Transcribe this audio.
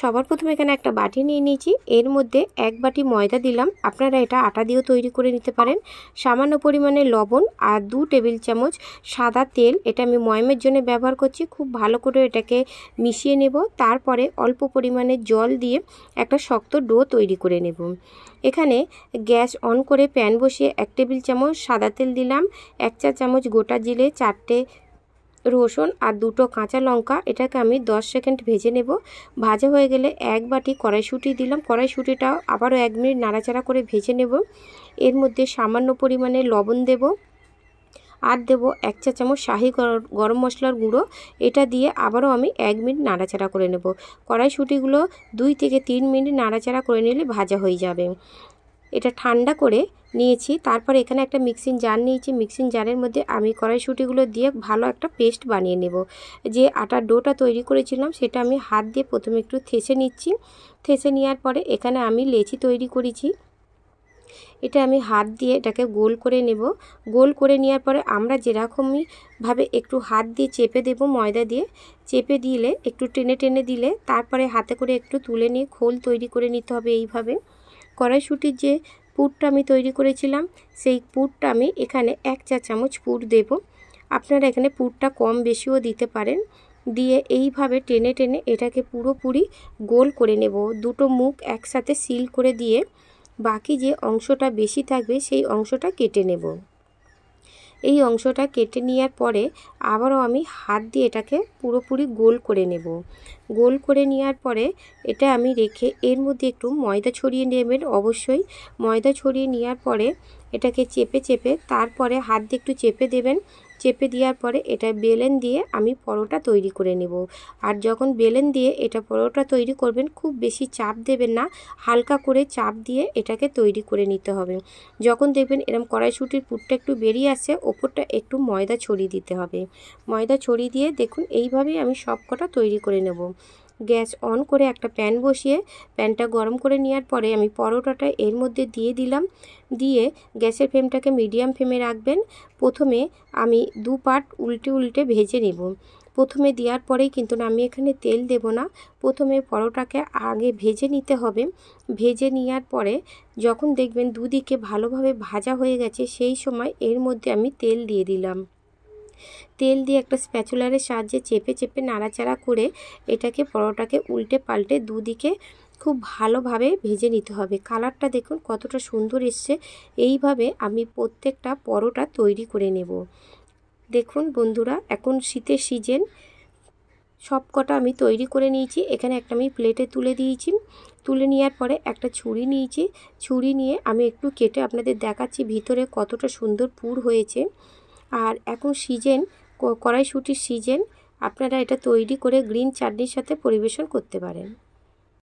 সবার প্রথমে এখানে একটা বাটি নিয়ে নিয়েছি এর মধ্যে এক বাটি ময়দা দিলাম আপনারা এটা আটা দিয়েও তৈরি করে নিতে পারেন সামান্য পরিমাণে লবণ আর দু টেবিল চামচ সাদা তেল এটা আমি ময়মের জন্য ব্যবহার করছি খুব ভালো করে এটাকে মিশিয়ে নেব তারপরে অল্প পরিমাণে জল দিয়ে একটা শক্ত ডো তৈরি করে নেব এখানে গ্যাস অন করে প্যান বসিয়ে এক টেবিল চামচ সাদা তেল দিলাম এক চা চামচ গোটা জিলে চারটে রসুন আর দুটো কাঁচা লঙ্কা এটাকে আমি 10 সেকেন্ড ভেজে নেব ভাজা হয়ে গেলে এক বাটি কড়াইশুঁটি দিলাম কড়াইশুঁটিটাও আবারও এক মিনিট নাড়াচাড়া করে ভেজে নেব এর মধ্যে সামান্য পরিমাণে লবণ দেব আর দেব এক চা চামচ শাহি গরম মশলার গুঁড়ো এটা দিয়ে আবারও আমি এক মিনিট নাড়াচাড়া করে নেব কড়াইশুঁটিগুলো দুই থেকে তিন মিনিট নাড়াচাড়া করে নিলে ভাজা হয়ে যাবে এটা ঠান্ডা করে নিয়েছি তারপর এখানে একটা মিক্সিং জার নিয়েছি মিক্সিং জারের মধ্যে আমি কড়াইশুটিগুলো দিয়ে ভালো একটা পেস্ট বানিয়ে নেব যে আটার ডোটা তৈরি করেছিলাম সেটা আমি হাত দিয়ে প্রথমে একটু থেসে নিচ্ছি থেসে নেওয়ার পরে এখানে আমি লেচি তৈরি করেছি এটা আমি হাত দিয়ে এটাকে গোল করে নেব গোল করে নেওয়ার পরে আমরা যেরকমইভাবে একটু হাত দিয়ে চেপে দেব ময়দা দিয়ে চেপে দিলে একটু টেনে টেনে দিলে তারপরে হাতে করে একটু তুলে নিয়ে খোল তৈরি করে নিতে হবে এইভাবে কড়াইশুটির যে পুরটা আমি তৈরি করেছিলাম সেই পুরটা আমি এখানে এক চা চামচ পুর দেব আপনারা এখানে পুরটা কম বেশিও দিতে পারেন দিয়ে এইভাবে টেনে টেনে এটাকে পুরোপুরি গোল করে নেব দুটো মুখ একসাথে সিল করে দিয়ে বাকি যে অংশটা বেশি থাকবে সেই অংশটা কেটে নেব এই অংশটা কেটে নেওয়ার পরে আবারও আমি হাত দিয়ে এটাকে পুরোপুরি গোল করে নেব গোল করে নেওয়ার পরে এটা আমি রেখে এর মধ্যে একটু ময়দা ছড়িয়ে নেবেন অবশ্যই ময়দা ছড়িয়ে নেওয়ার পরে এটাকে চেপে চেপে তারপরে হাত দিয়ে একটু চেপে দেবেন চেপে দেওয়ার পরে এটা বেলেন দিয়ে আমি পরোটা তৈরি করে নেব আর যখন বেলেন দিয়ে এটা পরোটা তৈরি করবেন খুব বেশি চাপ দেবেন না হালকা করে চাপ দিয়ে এটাকে তৈরি করে নিতে হবে যখন দেখবেন এরম কড়াইশুটির পুরটা একটু বেরিয়ে আসে ওপরটা একটু ময়দা ছড়িয়ে দিতে হবে ময়দা ছড়িয়ে দিয়ে দেখুন এইভাবেই আমি সব কটা তৈরি করে নেব গ্যাস অন করে একটা প্যান বসিয়ে প্যানটা গরম করে নেওয়ার পরে আমি পরোটাটা এর মধ্যে দিয়ে দিলাম দিয়ে গ্যাসের ফ্লেমটাকে মিডিয়াম ফ্লেমে রাখবেন প্রথমে আমি দু পার্ট উল্টে উল্টে ভেজে নেব প্রথমে দেওয়ার পরেই কিন্তু আমি এখানে তেল দেব না প্রথমে পরোটাকে আগে ভেজে নিতে হবে ভেজে নেওয়ার পরে যখন দেখবেন দুদিকে ভালোভাবে ভাজা হয়ে গেছে সেই সময় এর মধ্যে আমি তেল দিয়ে দিলাম তেল দিয়ে একটা স্প্যাচুলারের সাহায্যে চেপে চেপে নাড়াচাড়া করে এটাকে পরোটাকে উল্টে পাল্টে দুদিকে খুব ভালোভাবে ভেজে নিতে হবে কালারটা দেখুন কতটা সুন্দর এসছে এইভাবে আমি প্রত্যেকটা পরোটা তৈরি করে নেব দেখুন বন্ধুরা এখন শীতের সিজন সব কটা আমি তৈরি করে নিয়েছি এখানে একটা আমি প্লেটে তুলে দিয়েছি তুলে নেওয়ার পরে একটা ছুরি নিয়েছি ছুরি নিয়ে আমি একটু কেটে আপনাদের দেখাচ্ছি ভিতরে কতটা সুন্দর পুর হয়েছে আর এখন সিজন কড়াইশুটির সিজন আপনারা এটা তৈরি করে গ্রিন চাটনির সাথে পরিবেশন করতে পারেন